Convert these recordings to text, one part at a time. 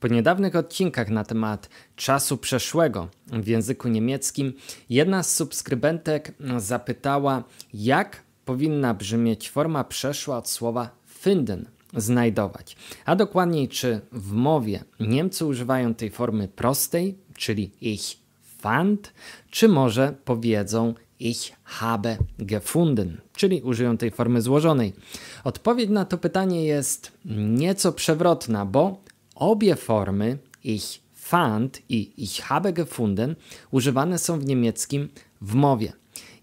Po niedawnych odcinkach na temat czasu przeszłego w języku niemieckim, jedna z subskrybentek zapytała, jak powinna brzmieć forma przeszła od słowa finden, znajdować, a dokładniej czy w mowie Niemcy używają tej formy prostej, czyli ich fand, czy może powiedzą ich habe gefunden, czyli użyją tej formy złożonej. Odpowiedź na to pytanie jest nieco przewrotna, bo Obie formy, ich fand i ich habe gefunden, używane są w niemieckim w mowie.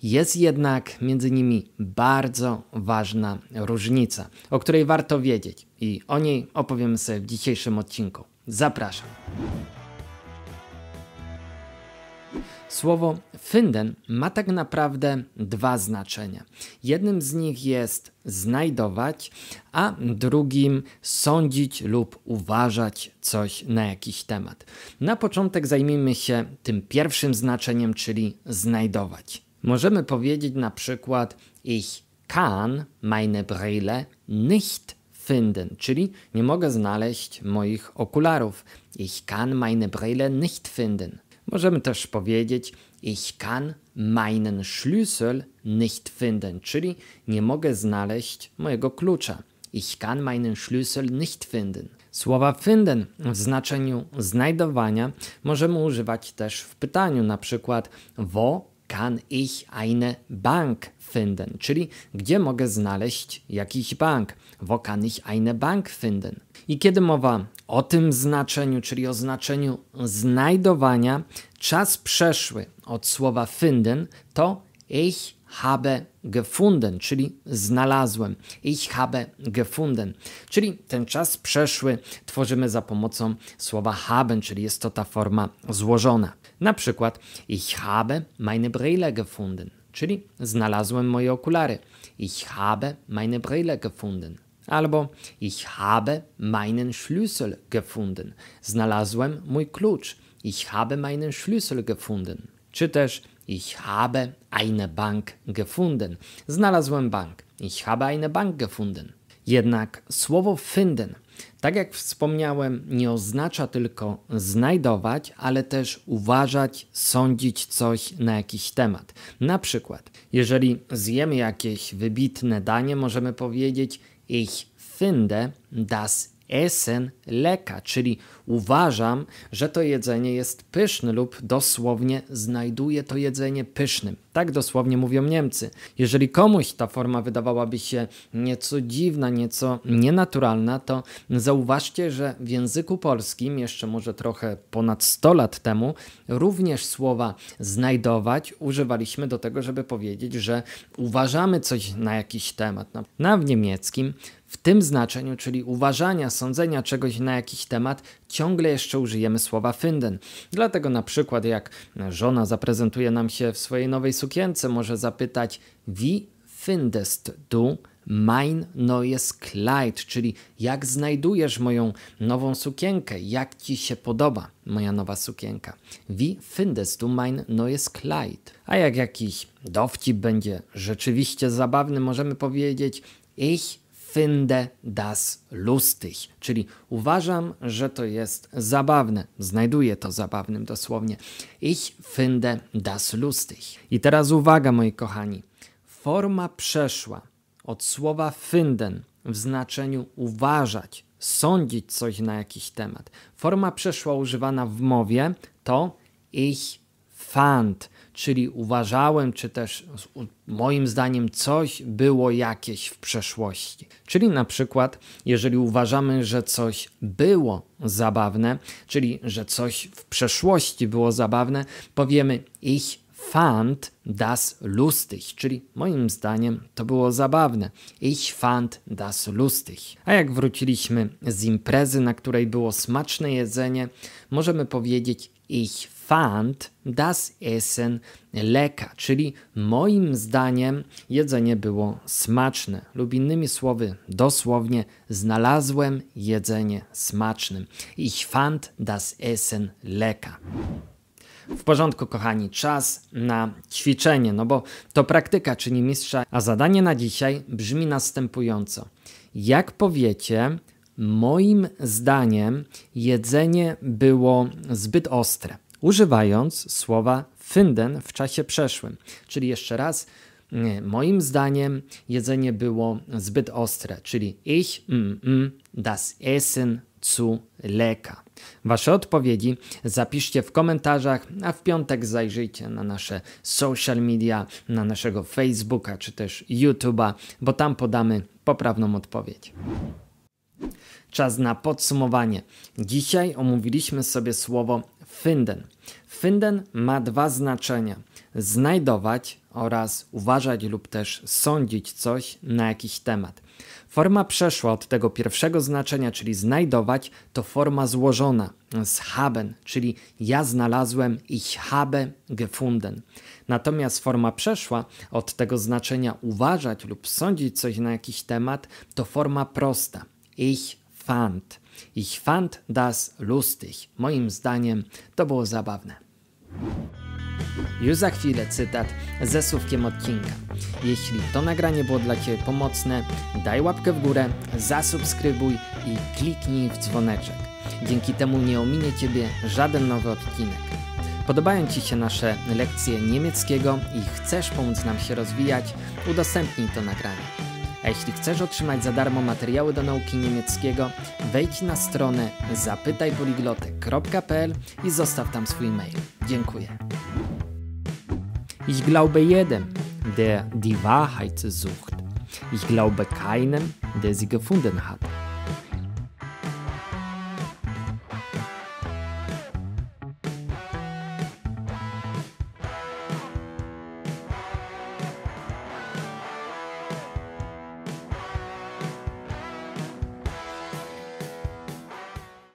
Jest jednak między nimi bardzo ważna różnica, o której warto wiedzieć i o niej opowiemy sobie w dzisiejszym odcinku. Zapraszam. Słowo Finden ma tak naprawdę dwa znaczenia. Jednym z nich jest znajdować, a drugim sądzić lub uważać coś na jakiś temat. Na początek zajmijmy się tym pierwszym znaczeniem, czyli znajdować. Możemy powiedzieć na przykład ich kann meine Brille nicht finden, czyli nie mogę znaleźć moich okularów. Ich kann meine Brille nicht finden. Możemy też powiedzieć ich kann meinen Schlüssel nicht finden, czyli nie mogę znaleźć mojego klucza. Ich kann meinen Schlüssel nicht finden. Słowa finden w znaczeniu znajdowania możemy używać też w pytaniu, na przykład wo kann ich eine Bank finden? Czyli gdzie mogę znaleźć jakiś bank? Wo kann ich eine Bank finden? I kiedy mowa o tym znaczeniu, czyli o znaczeniu znajdowania, czas przeszły od słowa finden to ich habe gefunden, czyli znalazłem. Ich habe gefunden, czyli ten czas przeszły tworzymy za pomocą słowa haben, czyli jest to ta forma złożona. Na przykład ich habe meine Brille gefunden, czyli znalazłem moje okulary. Ich habe meine Brille gefunden. Albo ich habe meinen Schlüssel gefunden. Znalazłem mój klucz. Ich habe meinen Schlüssel gefunden. Czy też ich habe eine Bank gefunden. Znalazłem bank. Ich habe eine Bank gefunden. Jednak słowo finden, tak jak wspomniałem, nie oznacza tylko znajdować, ale też uważać, sądzić coś na jakiś temat. Na przykład, jeżeli zjemy jakieś wybitne danie, możemy powiedzieć ich finde das Esen leka, czyli uważam, że to jedzenie jest pyszne lub dosłownie znajduję to jedzenie pysznym. Tak dosłownie mówią Niemcy. Jeżeli komuś ta forma wydawałaby się nieco dziwna, nieco nienaturalna, to zauważcie, że w języku polskim, jeszcze może trochę ponad 100 lat temu, również słowa znajdować używaliśmy do tego, żeby powiedzieć, że uważamy coś na jakiś temat. No, na w niemieckim w tym znaczeniu, czyli uważania, sądzenia czegoś na jakiś temat, ciągle jeszcze użyjemy słowa finden. Dlatego na przykład jak żona zaprezentuje nam się w swojej nowej sukience, może zapytać wie findest du mein neues Kleid, czyli jak znajdujesz moją nową sukienkę, jak ci się podoba moja nowa sukienka. Wie findest du mein neues Kleid? A jak jakiś dowcip będzie rzeczywiście zabawny, możemy powiedzieć ich finde das lustig, czyli uważam, że to jest zabawne. Znajduję to zabawnym dosłownie. Ich finde das lustig. I teraz uwaga, moi kochani. Forma przeszła od słowa finden w znaczeniu uważać, sądzić coś na jakiś temat. Forma przeszła używana w mowie to ich fand czyli uważałem, czy też moim zdaniem coś było jakieś w przeszłości. Czyli na przykład, jeżeli uważamy, że coś było zabawne, czyli że coś w przeszłości było zabawne, powiemy ich fand das lustig, czyli moim zdaniem to było zabawne. Ich fand das lustig. A jak wróciliśmy z imprezy, na której było smaczne jedzenie, możemy powiedzieć ich fand das Essen lecker, czyli moim zdaniem jedzenie było smaczne, lub innymi słowy, dosłownie znalazłem jedzenie smacznym. Ich fand das Essen lecker. W porządku, kochani, czas na ćwiczenie, no bo to praktyka czyni mistrza, a zadanie na dzisiaj brzmi następująco. Jak powiecie, Moim zdaniem jedzenie było zbyt ostre, używając słowa finden w czasie przeszłym. Czyli jeszcze raz, moim zdaniem jedzenie było zbyt ostre, czyli ich, mm, mm, das Essen zu lecker. Wasze odpowiedzi zapiszcie w komentarzach, a w piątek zajrzyjcie na nasze social media, na naszego Facebooka czy też YouTube'a, bo tam podamy poprawną odpowiedź. Czas na podsumowanie. Dzisiaj omówiliśmy sobie słowo finden. Finden ma dwa znaczenia: znajdować oraz uważać lub też sądzić coś na jakiś temat. Forma przeszła od tego pierwszego znaczenia, czyli znajdować, to forma złożona z haben, czyli ja znalazłem, ich habe gefunden. Natomiast forma przeszła od tego znaczenia uważać lub sądzić coś na jakiś temat, to forma prosta ich fand. Ich fand das lustig. Moim zdaniem to było zabawne. Już za chwilę cytat ze słówkiem od Kinga. Jeśli to nagranie było dla Ciebie pomocne, daj łapkę w górę, zasubskrybuj i kliknij w dzwoneczek. Dzięki temu nie ominie Ciebie żaden nowy odcinek. Podobają Ci się nasze lekcje niemieckiego i chcesz pomóc nam się rozwijać, udostępnij to nagranie. A jeśli chcesz otrzymać za darmo materiały do nauki niemieckiego, wejdź na stronę zapytajpoliglotę.pl i zostaw tam swój mail. Dziękuję. Ich glaube jedem, der die Wahrheit sucht. Ich glaube keinem, der sie gefunden hat.